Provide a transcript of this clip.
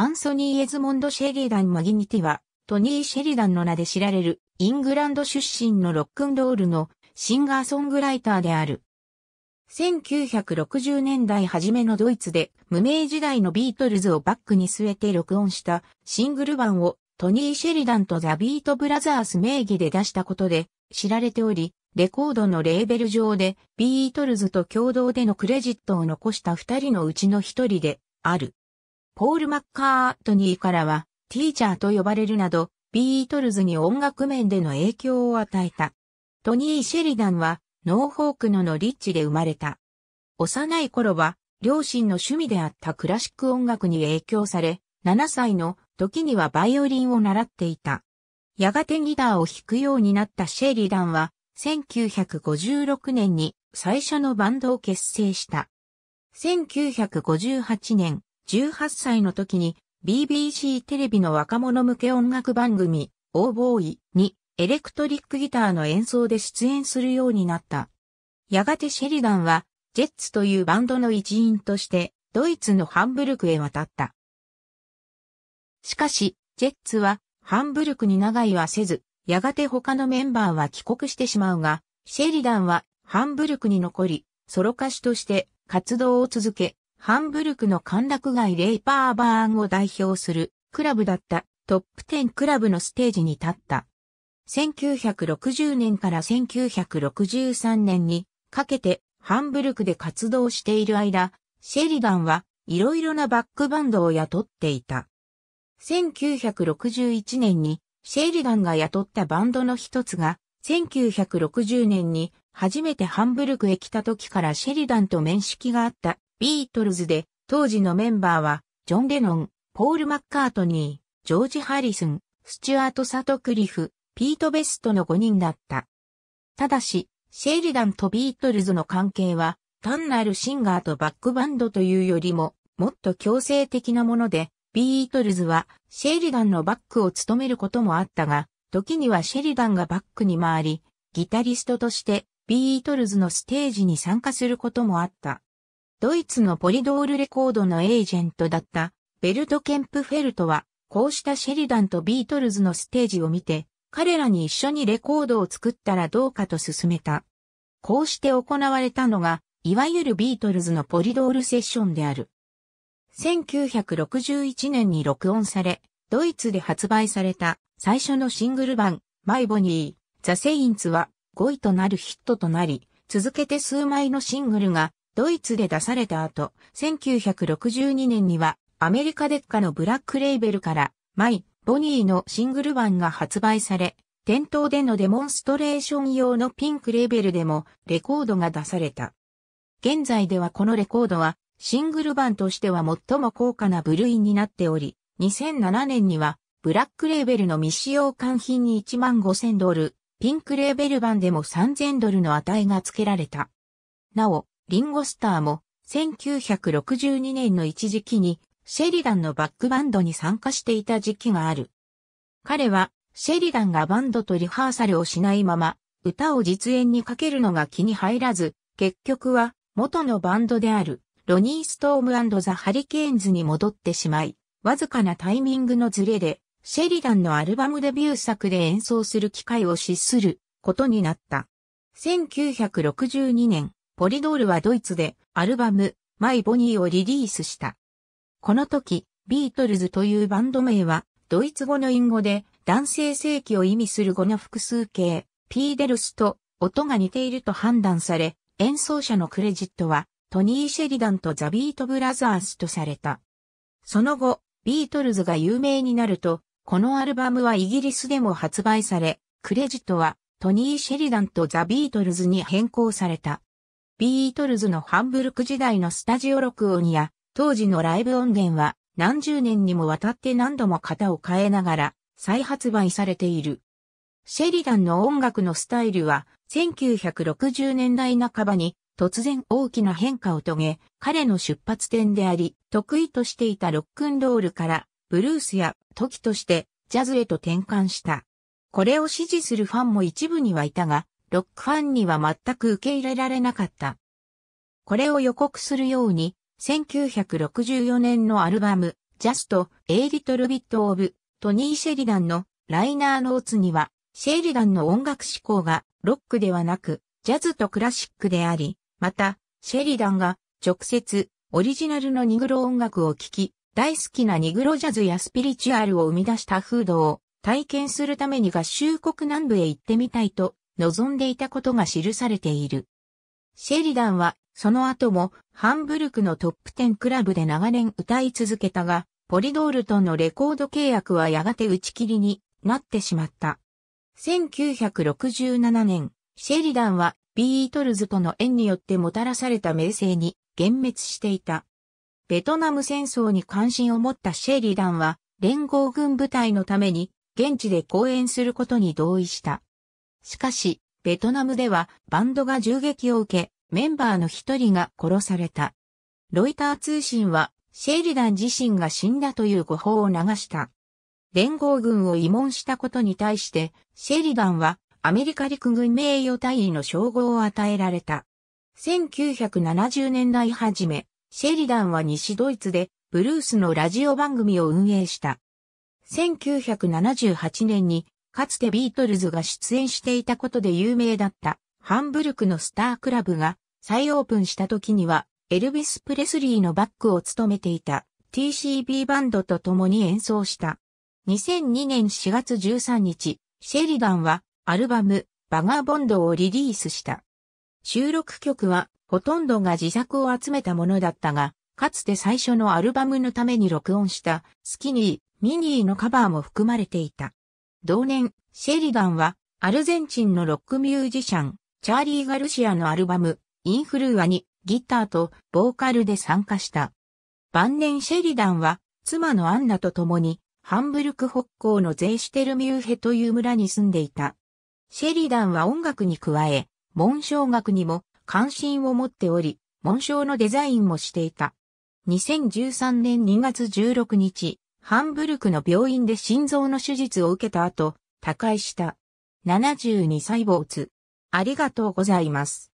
アンソニー・エズモンド・シェリダン・マギニティは、トニー・シェリダンの名で知られる、イングランド出身のロックンロールのシンガーソングライターである。1960年代初めのドイツで無名時代のビートルズをバックに据えて録音したシングル版をトニー・シェリダンとザ・ビート・ブラザース名義で出したことで知られており、レコードのレーベル上でビートルズと共同でのクレジットを残した二人のうちの一人である。ポール・マッカートニーからは、ティーチャーと呼ばれるなど、ビートルズに音楽面での影響を与えた。トニー・シェリダンは、ノーホークののリッチで生まれた。幼い頃は、両親の趣味であったクラシック音楽に影響され、7歳の時にはバイオリンを習っていた。やがてギターを弾くようになったシェリダンは、1956年に最初のバンドを結成した。1958年、18歳の時に BBC テレビの若者向け音楽番組、オーボーイにエレクトリックギターの演奏で出演するようになった。やがてシェリダンは、ジェッツというバンドの一員として、ドイツのハンブルクへ渡った。しかし、ジェッツは、ハンブルクに長居はせず、やがて他のメンバーは帰国してしまうが、シェリダンは、ハンブルクに残り、ソロ歌手として活動を続け、ハンブルクの歓楽街レイパーバーンを代表するクラブだったトップ10クラブのステージに立った。1960年から1963年にかけてハンブルクで活動している間、シェリダンはいろいろなバックバンドを雇っていた。1961年にシェリダンが雇ったバンドの一つが、1960年に初めてハンブルクへ来た時からシェリダンと面識があったビートルズで、当時のメンバーは、ジョン・レノン、ポール・マッカートニー、ジョージ・ハリスン、スチュアート・サトクリフ、ピート・ベストの5人だった。ただし、シェリダンとビートルズの関係は、単なるシンガーとバックバンドというよりも、もっと強制的なもので、ビートルズはシェリダンのバックを務めることもあったが、時にはシェリダンがバックに回り、ギタリストとしてビートルズのステージに参加することもあった。ドイツのポリドールレコードのエージェントだったベルト・ケンプフェルトは、こうしたシェリダンとビートルズのステージを見て、彼らに一緒にレコードを作ったらどうかと勧めた。こうして行われたのが、いわゆるビートルズのポリドールセッションである。1961年に録音され、ドイツで発売された最初のシングル版、マイボニー、ザ・セインツは5位となるヒットとなり、続けて数枚のシングルがドイツで出された後、1962年にはアメリカデッカのブラックレーベルから、マイ、ボニーのシングル版が発売され、店頭でのデモンストレーション用のピンクレーベルでもレコードが出された。現在ではこのレコードはシングル版としては最も高価な部類になっており、2007年にはブラックレーベルの未使用完品に1万5000ドル、ピンクレーベル版でも3000ドルの値が付けられた。なお、リンゴスターも1962年の一時期にシェリダンのバックバンドに参加していた時期がある。彼はシェリダンがバンドとリハーサルをしないまま歌を実演にかけるのが気に入らず、結局は元のバンドであるロニー・ストームザ・ハリケーンズに戻ってしまい、わずかなタイミングのズレでシェリダンのアルバムデビュー作で演奏する機会を失することになった。1962年、ポリドールはドイツでアルバム、マイ・ボニーをリリースした。この時、ビートルズというバンド名は、ドイツ語の隠語で、男性性器を意味する語の複数形、ピーデルスと音が似ていると判断され、演奏者のクレジットは、トニー・シェリダンとザ・ビート・ブラザーズとされた。その後、ビートルズが有名になると、このアルバムはイギリスでも発売され、クレジットはトニー・シェリダンとザ・ビートルズに変更された。ビートルズのハンブルク時代のスタジオ録音や、当時のライブ音源は何十年にもわたって何度も型を変えながら再発売されている。シェリダンの音楽のスタイルは1960年代半ばに突然大きな変化を遂げ、彼の出発点であり、得意としていたロックンロールからブルースや時としてジャズへと転換した。これを支持するファンも一部にはいたが、ロックファンには全く受け入れられなかった。これを予告するように、1964年のアルバム、Just a Little Bit of トニー・シェリダンのライナーノーツには、シェリダンの音楽思考がロックではなく、ジャズとクラシックであり、また、シェリダンが直接オリジナルのニグロ音楽を聴き、大好きなニグロジャズやスピリチュアルを生み出したフードを体験するために合衆国南部へ行ってみたいと望んでいたことが記されている。シェリダンは、その後も、ハンブルクのトップ10クラブで長年歌い続けたが、ポリドールとのレコード契約はやがて打ち切りになってしまった。1967年、シェリダンはビートルズとの縁によってもたらされた名声に幻滅していた。ベトナム戦争に関心を持ったシェリダンは連合軍部隊のために現地で講演することに同意した。しかし、ベトナムではバンドが銃撃を受け、メンバーの一人が殺された。ロイター通信は、シェリダン自身が死んだという誤報を流した。連合軍を慰問したことに対して、シェリダンはアメリカ陸軍名誉大尉の称号を与えられた。1970年代初め、シェリダンは西ドイツでブルースのラジオ番組を運営した。1978年にかつてビートルズが出演していたことで有名だったハンブルクのスタークラブが再オープンした時にはエルビス・プレスリーのバックを務めていた TCB バンドと共に演奏した。2002年4月13日、シェリダンはアルバムバガーボンドをリリースした。収録曲はほとんどが自作を集めたものだったが、かつて最初のアルバムのために録音したスキニー、ミニーのカバーも含まれていた。同年、シェリダンは、アルゼンチンのロックミュージシャン、チャーリー・ガルシアのアルバム、インフルーアにギターとボーカルで参加した。晩年シェリダンは、妻のアンナと共に、ハンブルク北港のゼイシュテルミューヘという村に住んでいた。シェリダンは音楽に加え、紋章学にも関心を持っており、紋章のデザインもしていた。2013年2月16日、ハンブルクの病院で心臓の手術を受けた後、他界した。72歳没。ありがとうございます。